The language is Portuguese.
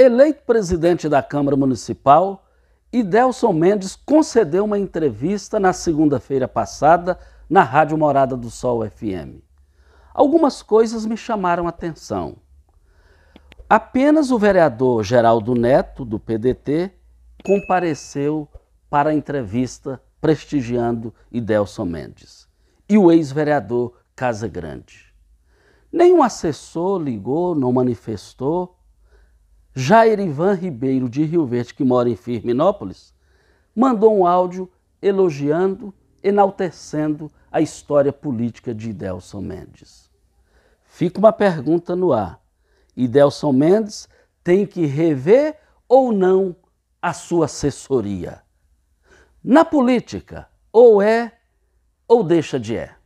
Eleito presidente da Câmara Municipal, Idelson Mendes concedeu uma entrevista na segunda-feira passada na Rádio Morada do Sol FM. Algumas coisas me chamaram a atenção. Apenas o vereador Geraldo Neto, do PDT, compareceu para a entrevista prestigiando Idelson Mendes e o ex-vereador Casa Grande. Nenhum assessor ligou, não manifestou Ivan Ribeiro, de Rio Verde, que mora em Firminópolis, mandou um áudio elogiando, enaltecendo a história política de Idelson Mendes. Fica uma pergunta no ar. Idelson Mendes tem que rever ou não a sua assessoria? Na política, ou é ou deixa de é.